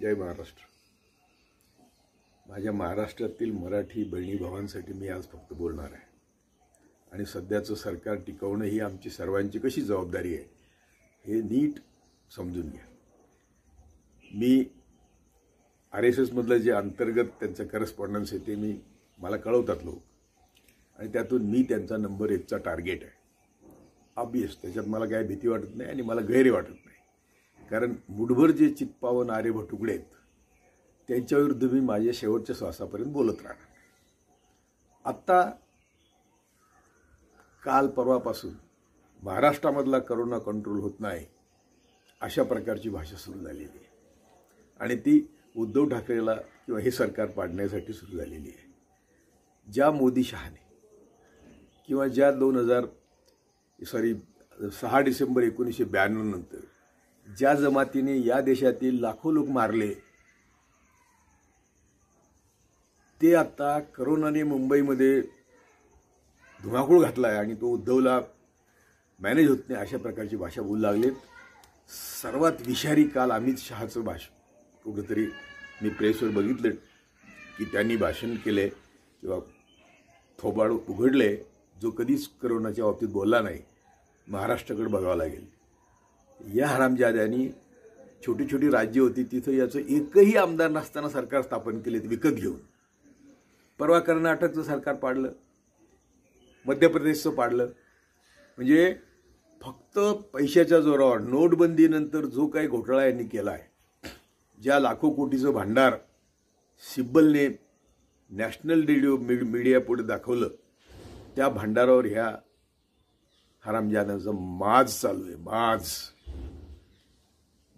जय महाराष्ट्र माझ्या महाराष्ट्रातील मराठी बहिणी भावांसाठी मी आज फक्त बोलणार आहे आणि सध्याचं सरकार टिकवणं ही आमची सर्वांची कशी जबाबदारी आहे हे नीट समजून घ्या मी आर एस एसमधलं जे अंतर्गत त्यांचं करस्पॉन्डन्स आहे ते मी मला कळवतात लोक आणि त्यातून मी त्यांचा नंबर एकचा टार्गेट आहे ऑबियस त्याच्यात मला काय भीती वाटत नाही आणि मला गैरी वाटत नाही कारण मुठभर जे चित्पावन आरे भटुकडे आहेत त्यांच्याविरुद्ध मी माझ्या शेवटच्या श्वासापर्यंत बोलत राहणार आत्ता काल परवापासून महाराष्ट्रामधला करोना कंट्रोल होत नाही अशा प्रकारची भाषा सुरू झालेली आहे आणि ती उद्धव ठाकरेला किंवा हे सरकार पाडण्यासाठी सुरू झालेली आहे ज्या मोदी शहाने किंवा ज्या दोन हजार सॉरी सहा डिसेंबर एकोणीसशे नंतर ज्या जमातीने या देशातील लाखो लोक मारले ते आता करोनाने मुंबईमध्ये धुमाकूळ घातला आहे आणि तो उद्धवला मॅनेज होत नाही अशा प्रकारची भाषा बोलू लागलेत सर्वात विषारी काल अमित शहाचं भाषण कुठंतरी मी प्रेसवर बघितलं की त्यांनी भाषण केले किंवा थोबाड उघडले जो कधीच करोनाच्या बाबतीत बोलला नाही महाराष्ट्राकडे बघावं लागेल या हरामजाद्यांनी छोटी छोटी राज्य होती तिथं याचं एकही आमदार नसताना सरकार स्थापन केले विकत घेऊन परवा कर्नाटकचं सरकार पाडलं मध्य प्रदेशचं पाडलं म्हणजे फक्त पैशाच्या जोरावर नोटबंदीनंतर जो काही घोटाळा यांनी केला आहे ज्या लाखो कोटीचं भांडार सिब्बलने नॅशनल रेडिओ मीडियापुढे दाखवलं त्या भांडारावर ह्या हरामजादांचं माज चालू आहे माज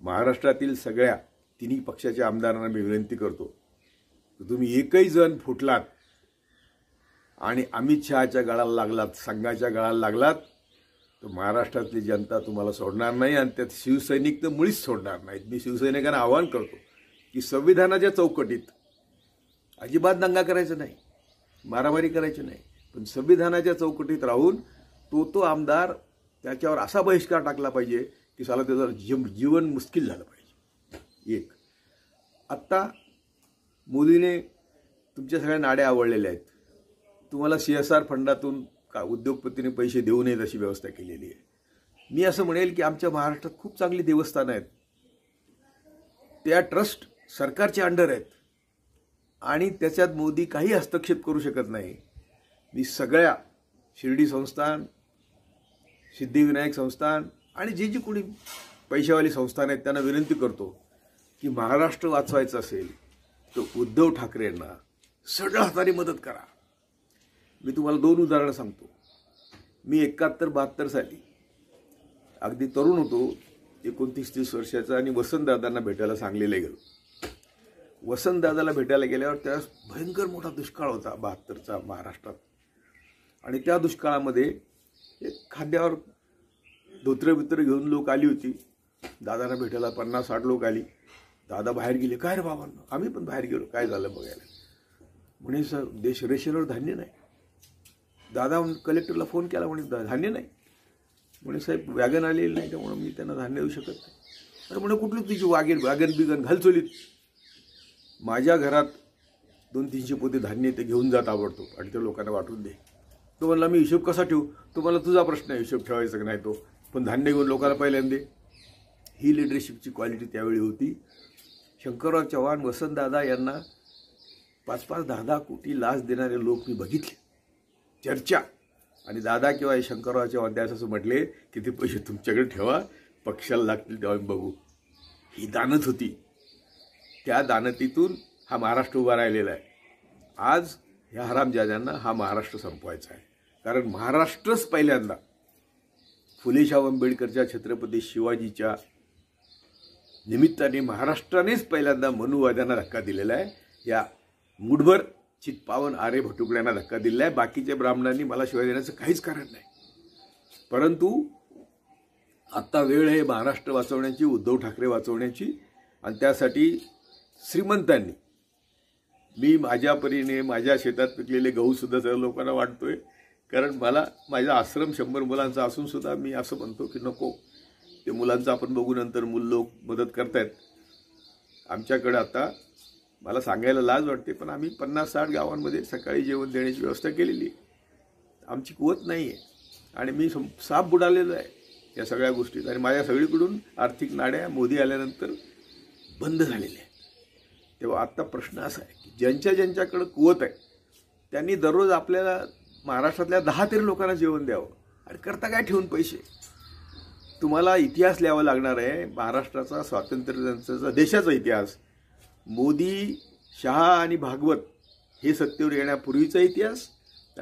महाराष्ट्रातील सगळ्या तिन्ही पक्षाच्या आमदारांना मी विनंती करतो तुम्ही एकही जण फुटलात आणि अमित शहाच्या गळाला लागलात संघाच्या गळाला लागलात तर महाराष्ट्रातली जनता तुम्हाला सोडणार नाही आणि त्यात शिवसैनिक तर मुळीच सोडणार नाहीत मी शिवसैनिकांना आवाहन करतो की संविधानाच्या चौकटीत अजिबात दंगा करायचं नाही मारामारी करायची नाही पण संविधानाच्या चौकटीत राहून तो तो आमदार त्याच्यावर असा बहिष्कार टाकला पाहिजे की साला त्याचं जीव जीवन मुश्किल झालं पाहिजे एक आत्ता मोदीने तुमच्या सगळ्या नाड्या आवडलेल्या आहेत तुम्हाला सी एस आर फंडातून का उद्योगपतीने पैसे देऊ नयेत अशी व्यवस्था केलेली आहे मी असं म्हणेल की आमच्या महाराष्ट्रात खूप चांगली देवस्थानं आहेत त्या ट्रस्ट सरकारच्या अंडर आहेत आणि त्याच्यात मोदी काही हस्तक्षेप करू शकत नाही मी सगळ्या शिर्डी संस्थान सिद्धिविनायक संस्थान आणि जी जी कोणी पैशावाली संस्था आहेत त्यांना विनंती करतो की महाराष्ट्र वाचवायचं असेल तर उद्धव ठाकरेंना सगळ्या हाताने मदत करा मी तुम्हाला दोन उदाहरणं सांगतो मी एकाहत्तर बहात्तर साली अगदी तरुण होतो एकोणतीस तीस वर्षाचा आणि वसंतदादांना भेटायला सांगलेले गेलो वसंतदादाला भेटायला गेल्यावर त्यास भयंकर मोठा दुष्काळ होता बहात्तरचा महाराष्ट्रात आणि त्या दुष्काळामध्ये खांद्यावर धोत्र बित्र घेऊन लोक आली होती दादाला भेटायला पन्नास साठ लोक आली दादा बाहेर गेले काय रे बाबांना आम्ही पण बाहेर गेलो काय झालं बघायला म्हणे सर देश रेषेवर धान्य नाही दादा कलेक्टरला फोन केला म्हणे धान्य नाही म्हणे साहेब वॅगन आलेले नाही त्यामुळे मी त्यांना धान्य देऊ शकत नाही अरे म्हणे कुठली तुझी वागेन वॅगन बिगन घालचोलीत माझ्या घरात दोन तीनशे पोते धान्य ते घेऊन जात आवडतो आणि त्या लोकांना वाटून दे तो म्हणला मी हिशोब कसा ठेवू तुम्हाला तुझा प्रश्न आहे हिशोब ठेवायचा की नाही तो पण धान्य घेऊन लोकांना पहिल्यांदे ही लिडरशिपची क्वालिटी त्यावेळी होती शंकरराव चव्हाण वसंतदादा यांना पाच पाच दहा दहा कोटी लाच देणारे लोक मी बघितले चर्चा आणि दादा किंवा हे शंकरराव चव्हाण त्यास असं म्हटले की ते पैसे तुमच्याकडे ठेवा पक्षाला लागतील तेव्हा बघू ही दानत होती त्या दानतीतून हा महाराष्ट्र उभा राहिलेला आहे आज ह्या हरामजाद्यांना हा महाराष्ट्र संपवायचा आहे कारण महाराष्ट्रच पहिल्यांदा फुलेशाव आंबेडकरच्या छत्रपती शिवाजीच्या निमित्ताने महाराष्ट्रानेच पहिल्यांदा मनुवाद्यांना धक्का दिलेला आहे या मुठभर चितपावन आरे भटुकड्यांना धक्का दिलेला आहे बाकीच्या ब्राह्मणांनी मला शिवाय देण्याचं काहीच कारण नाही परंतु आत्ता वेळ आहे महाराष्ट्र वाचवण्याची उद्धव ठाकरे वाचवण्याची आणि त्यासाठी श्रीमंतांनी मी माझ्या परीने माझ्या शेतात पिकलेले गहूसुद्धा सर्व लोकांना वाटतोय कारण मला माझा आश्रम शंभर मुलांचा असूनसुद्धा मी असं म्हणतो की नको ते मुलांचं आपण बघू नंतर मूल लोक मदत करतायत आमच्याकडे आता मला सांगायला लाज वाटते पण आम्ही पन्नास साठ गावांमध्ये सकाळी जेवण देण्याची व्यवस्था केलेली आहे आमची कुवत नाही आहे आणि मी साप बुडालेलं आहे या सगळ्या गोष्टीत आणि माझ्या सगळीकडून आर्थिक नाड्या मोदी आल्यानंतर बंद झालेल्या आहेत तेव्हा आत्ता प्रश्न असा आहे की ज्यांच्या ज्यांच्याकडं कुवत आहे त्यांनी दररोज आपल्याला महाराष्ट्रातल्या दहा तरी लोकांना जेवण द्यावं आणि करता काय ठेवून पैसे तुम्हाला इतिहास लिहावा लागणार आहे महाराष्ट्राचा स्वातंत्र्याचा देशाचा इतिहास मोदी शहा आणि भागवत हे सत्तेवर येण्यापूर्वीचा इतिहास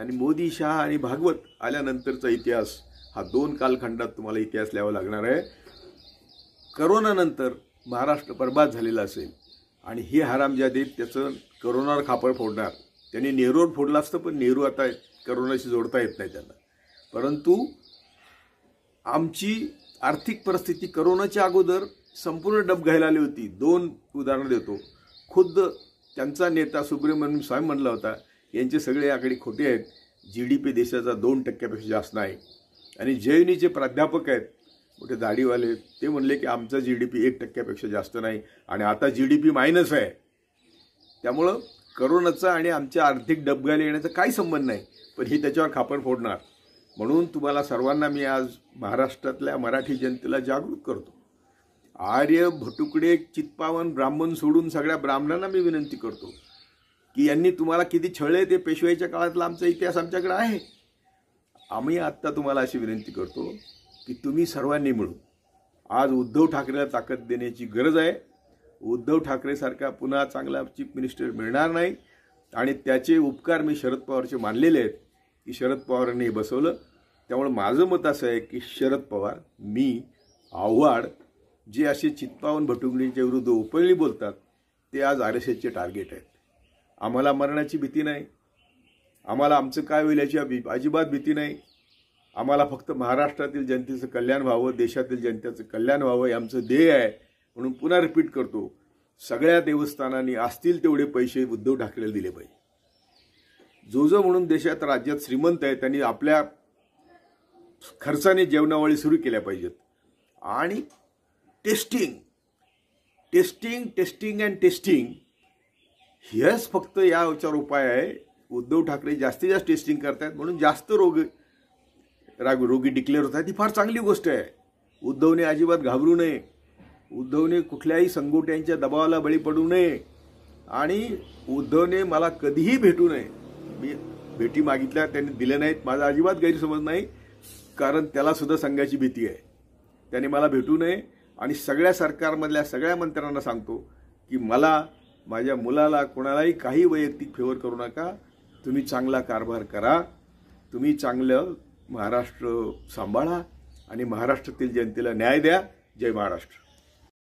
आणि मोदी शाह आणि भागवत आल्यानंतरचा इतिहास हा दोन कालखंडात तुम्हाला इतिहास लिहावा लागणार आहे करोनानंतर महाराष्ट्र बर्बाद झालेला असेल आणि हे हरामजादीत त्याचं करोनावर खापर फोडणार त्यांनी नेहरूवर फोडलं असतं पण नेहरू आता करोनाशी जोडता येत नाही त्यांना परंतु आमची आर्थिक परिस्थिती करोनाच्या अगोदर संपूर्ण डब घ्यायला आली होती दोन उदाहरणं देतो खुद्द त्यांचा नेता सुब्रमण्यम स्वामी म्हणला होता यांचे सगळे आकडे खोटे आहेत जी डी पी देशाचा दोन टक्क्यापेक्षा जास्त नाही आणि जे प्राध्यापक आहेत मोठे दाढीवाले ते म्हणले की आमचा जी डी पी एक टक्क्यापेक्षा जास्त नाही आणि आता जी डी पी मायनस आहे त्यामुळं करोनाचा आणि आमच्या आर्थिक डबघाईला येण्याचा काही संबंध नाही पण ही त्याच्यावर खापर फोडणार म्हणून तुम्हाला सर्वांना मी आज महाराष्ट्रातल्या मराठी जनतेला जागरूक करतो आर्य भटुकडे चित्पावन ब्राह्मण सोडून सगळ्या ब्राह्मणांना मी विनंती करतो की यांनी तुम्हाला किती छळले ते पेशवाईच्या काळातला आमचा इतिहास आमच्याकडे आहे आम्ही आत्ता तुम्हाला अशी विनंती करतो की तुम्ही सर्वांनी मिळून आज उद्धव ठाकरेला ताकद देण्याची गरज आहे उद्धव ठाकरेसारखा पुन्हा चांगला चीफ मिनिस्टर मिळणार नाही आणि त्याचे उपकार मी शरद पवारचे मानलेले आहेत की शरद पवारांनी बसवलं त्यामुळे माझं मत असं आहे की शरद पवार मी आव्हाड जे असे चित्पावन भटुंगडींच्या विरुद्ध उपळली बोलतात ते आज आर एस एसचे टार्गेट आहेत आम्हाला मरणाची भीती नाही आम्हाला आमचं काय होईल याची अजिबात भीती नाही आम्हाला फक्त महाराष्ट्रातील जनतेचं कल्याण व्हावं देशातील जनतेचं कल्याण व्हावं हे आमचं ध्येय आहे म्हणून पुन्हा रिपीट करतो सगळ्या देवस्थानांनी असतील तेवढे पैसे उद्धव ठाकरेला दिले पाहिजे जो जो म्हणून देशात राज्यात श्रीमंत आहे त्यांनी आपल्या खर्चाने जेवणावळी सुरू केल्या पाहिजेत आणि testing testing testing and testing हेच फक्त याचा उपाय आहे उद्धव ठाकरे जास्तीत जास्त टेस्टिंग करतायत म्हणून जास्त रोग राग रोगी डिक्लेअर होत आहेत ती फार चांगली गोष्ट आहे उद्धवने अजिबात घाबरू नये उद्धवने कुठल्याही संगोट्यांच्या दबावाला बळी पडू नये आणि उद्धवने मला कधीही भेटू नये मी भेटी मागितल्या त्यांनी दिल्या नाहीत माझा अजिबात गैरसमज नाही कारण त्याला सुद्धा संघाची भीती आहे त्याने मला भेटू नये आणि सगळ्या सरकारमधल्या सगळ्या मंत्र्यांना सांगतो की मला माझ्या मुलाला कोणालाही काही वैयक्तिक फेवर करू नका तुम्ही चांगला कारभार करा तुम्ही चांगलं महाराष्ट्र सांभाळा आणि महाराष्ट्रातील जनतेला न्याय द्या जय महाराष्ट्र